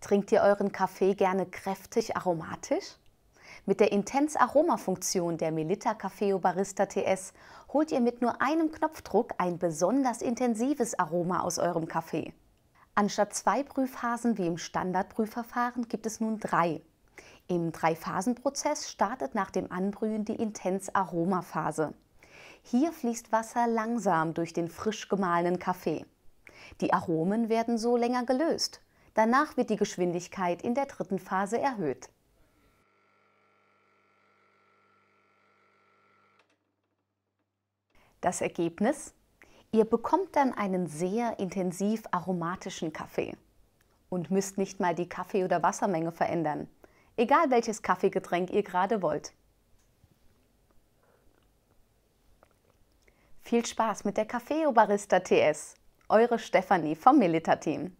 Trinkt ihr euren Kaffee gerne kräftig aromatisch? Mit der Intens Aroma-Funktion der Melita Cafeo Barista TS holt ihr mit nur einem Knopfdruck ein besonders intensives Aroma aus eurem Kaffee. Anstatt zwei Prüfphasen wie im Standardprüfverfahren gibt es nun drei. Im Drei-Phasen-Prozess startet nach dem Anbrühen die Intens Aroma-Phase. Hier fließt Wasser langsam durch den frisch gemahlenen Kaffee. Die Aromen werden so länger gelöst, Danach wird die Geschwindigkeit in der dritten Phase erhöht. Das Ergebnis? Ihr bekommt dann einen sehr intensiv aromatischen Kaffee und müsst nicht mal die Kaffee- oder Wassermenge verändern, egal welches Kaffeegetränk ihr gerade wollt. Viel Spaß mit der Kaffee-Obarista TS. Eure Stefanie vom Milita-Team.